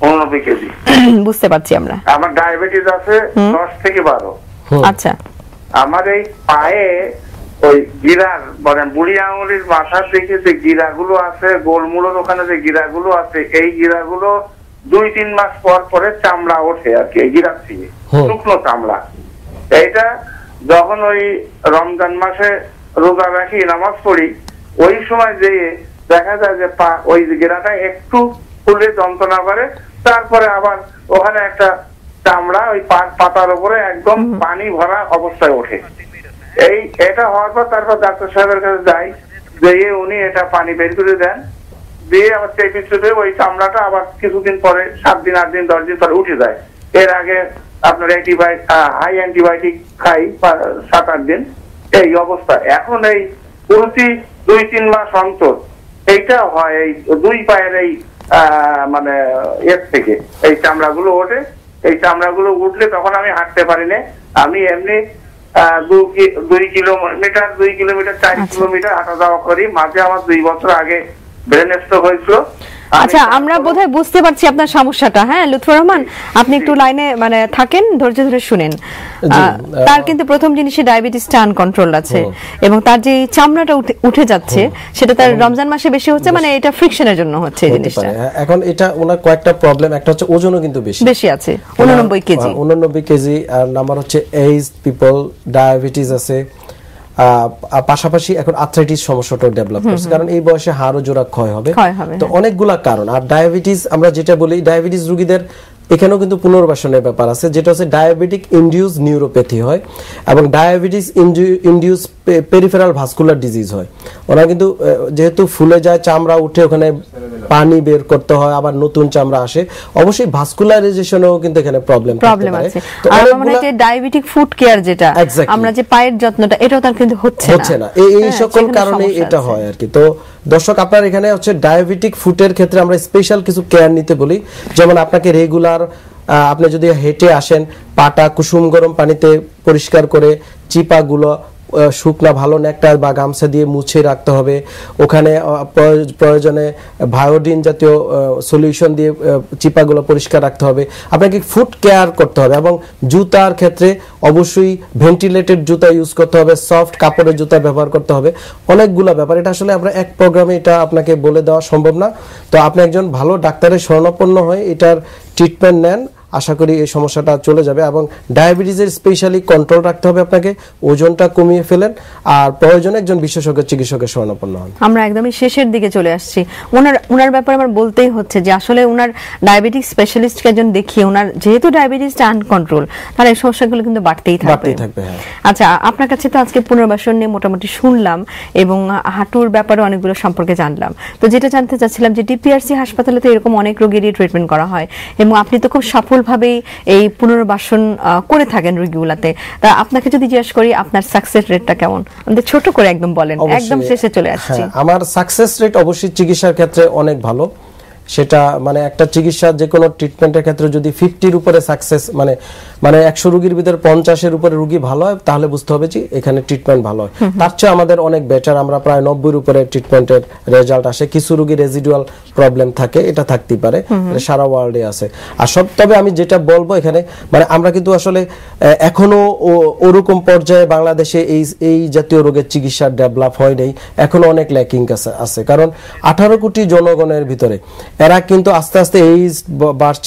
89 কেজি বুঝতে পারছি আমরা আমার ডায়াবেটিস আছে দশ থেকে বারো আচ্ছা আমার এই পায়ে ওই গিরার মানে বুড়ি আঙুলির মাথার দিকে যে গিরাগুলো আছে গোলমূলোর ওখানে যে গিরাগুলো আছে এই গিরাগুলো দুই তিন মাস পর পরে চামড়া ওঠে আর কি গিরার থেকে শুকনো চামড়া এইটা যখন ওই রমজান মাসে রোজা রাখি নামাজ পড়ি ওই সময় যে দেখা যায় যে পা ওই গিরাটা একটু ফুলে যন্ত্রণা করে তারপরে আবার ওখানে একটা চামড়া ওই পাতার উপরে একদম পানি ভরা অবস্থায় ওঠে এই এটা হওয়ার পর তারপর ডাক্তার সাহেবের কাছে যাই যে উনি এটা পানি বের করে দেন দিয়ে আবার চেপি ওই চামড়াটা আবার কিছুদিন পরে সাত দিন আট দিন দশ দিন পরে উঠে যায় এর আগে আপনার অ্যান্টিবায়োটিক হাই অ্যান্টিবায়োটিক খাই সাত আট দিন এই অবস্থা এখন এই প্রতি দুই তিন মাস অন্তর এইটা হয় এই দুই পায়ের এই মানে এর থেকে এই চামড়াগুলো ওঠে এই চামড়াগুলো উঠলে তখন আমি হাঁটতে পারি না আমি এমনি দুই কিলোমিটার দুই কিলোমিটার চার আচ্ছা। কিলোমিটার হাঁটা যাওয়া করি মাঝে আমার দুই বছর আগে ব্রেন স্ট্রোক হয়েছিল আচ্ছা আমরা বোধহয় বুঝতে পারছি আপনার সমস্যাটা হ্যাঁ লুৎফর রহমান আপনি একটু লাইনে মানে থাকেন ধৈর্য ধরে শুনেন তার কিন্তু প্রথম জিনিসে ডায়াবেটিসটা আনকন্ট্রোল আছে এবং তার যে চামড়াটা উঠে যাচ্ছে সেটা তার রমজান মাসে বেশি হচ্ছে মানে এটা ফ্রিকশনের জন্য হচ্ছে জিনিসটা হ্যাঁ, এখন এটা ওনার কয়েকটা প্রবলেম একটা হচ্ছে ওজনও কিন্তু বেশি বেশি আছে 89 কেজি 89 হ্যাঁ, কেজি আর নাম্বার হচ্ছে এইজ পিপল ডায়াবেটিস আছে পাশাপাশি এখন আর্থ্রাইটিস সমস্যাটাও ডেভেলপ করছে কারণ এই বয়সে হাড় ও জোড়া ক্ষয় হবে তো হ্যাঁ। অনেকগুলা কারণ আর ডায়াবেটিস আমরা যেটা বলি ডায়াবেটিস রোগীদের এখানেও কিন্তু পুনর্বাসনের ব্যাপার আছে যেটা হচ্ছে ডায়াবেটিক ইন্ডিউস নিউরোপ্যাথি হয় এবং diabetes induce peripheral vascular disease হয় ওরা কিন্তু যেহেতু ফুলে যায় চামড়া উঠে ওখানে পানি বের করতে হয় আবার নতুন চামড়া আসে অবশ্যই ভাস্কুলারাইজেশনও কিন্তু এখানে প্রবলেম প্রবলেম আছে আর যে ডায়াবেটিক ফুড কেয়ার যেটা আমরা যে পায়ের যত্নটা এটাও তার কিন্তু হচ্ছে না এই হ্যাঁ, সকল কারণে এটা হয় আর কি তো দর্শক আপনার এখানে হচ্ছে ডায়াবেটিক ফুটের ক্ষেত্রে আমরা স্পেশাল কিছু কেয়ার নিতে বলি যেমন আপনাকে রেগুলার আপনি যদি হেঁটে আসেন পাটা কুসুম গরম পানিতে পরিষ্কার করে চিপাগুলো শুকনা ভালো নেকটা বা গামছা দিয়ে মুছে রাখতে হবে ওখানে প্রয়োজনে ভায়োডিন জাতীয় সলিউশন দিয়ে চিপাগুলো পরিষ্কার রাখতে হবে আপনাকে ফুড কেয়ার করতে হবে এবং জুতার ক্ষেত্রে অবশ্যই ভেন্টিলেটেড জুতা ইউজ করতে হবে সফট কাপড়ের জুতা ব্যবহার করতে হবে অনেকগুলো ব্যাপার এটা আসলে আমরা এক প্রোগ্রামে এটা আপনাকে বলে দেওয়া সম্ভব না তো আপনি একজন ভালো ডাক্তারের স্বর্ণাপন্ন হয়ে এটার ট্রিটমেন্ট নেন আশা করি এই সমস্যাটা চলে যাবে এবং ডায়াবেটিসের স্পেশালি কন্ট্রোল রাখতে হবে আপনাকে ওজনটা কমিয়ে ফেলেন আর প্রয়োজনে একজন বিশেষজ্ঞ চিকিৎসকের শরণাপন্ন হন আমরা একদমই শেষের দিকে চলে আসছি ওনার ওনার ব্যাপারে আমার বলতেই হচ্ছে যে আসলে ওনার ডায়াবেটিক স্পেশালিস্টকে একজন দেখিয়ে ওনার যেহেতু ডায়াবেটিসটা আনকন্ট্রোল তাহলে এই সমস্যাগুলো কিন্তু বাড়তেই থাকবে হ্যাঁ। আচ্ছা আপনার কাছে তো আজকে পুনর্বাসন নিয়ে মোটামুটি শুনলাম এবং হাঁটুর ব্যাপারে অনেকগুলো সম্পর্কে জানলাম তো যেটা জানতে চাচ্ছিলাম যে ডিপিআরসি হাসপাতালে তো এরকম অনেক রোগীরই ট্রিটমেন্ট করা হয় এবং আপনি তো খুব সফল সফলভাবেই এই পুনর্বাসন করে থাকেন রোগীগুলাতে তা আপনাকে যদি জিজ্ঞেস করি আপনার সাকসেস রেটটা কেমন আমাদের ছোট করে একদম বলেন একদম শেষে চলে আসছে হ্যাঁ, আমার সাকসেস রেট অবশ্যই চিকিৎসার ক্ষেত্রে অনেক ভালো সেটা মানে একটা চিকিৎসা যে কোনো ট্রিটমেন্টের ক্ষেত্রে যদি ফিফটির উপরে সাকসেস মানে মানে একশো রুগীর ভিতরে পঞ্চাশের উপরে রুগী ভালো হয় তাহলে বুঝতে হবে যে এখানে ট্রিটমেন্ট ভালো হয় তার চেয়ে আমাদের অনেক বেটার আমরা প্রায় নব্বইয়ের উপরে ট্রিটমেন্টের রেজাল্ট আসে কিছু রুগী রেজিডুয়াল প্রবলেম থাকে এটা থাকতেই পারে মানে সারা ওয়ার্ল্ডে আছে আর সব তবে আমি যেটা বলবো এখানে মানে আমরা কিন্তু আসলে এখনো ওরকম পর্যায়ে বাংলাদেশে এই এই জাতীয় রোগের চিকিৎসা ডেভেলপ হয় নাই এখনো অনেক ল্যাকিং আছে কারণ আঠারো কোটি জনগণের ভিতরে এরা কিন্তু আস্তে আস্তে এই বাড়ছে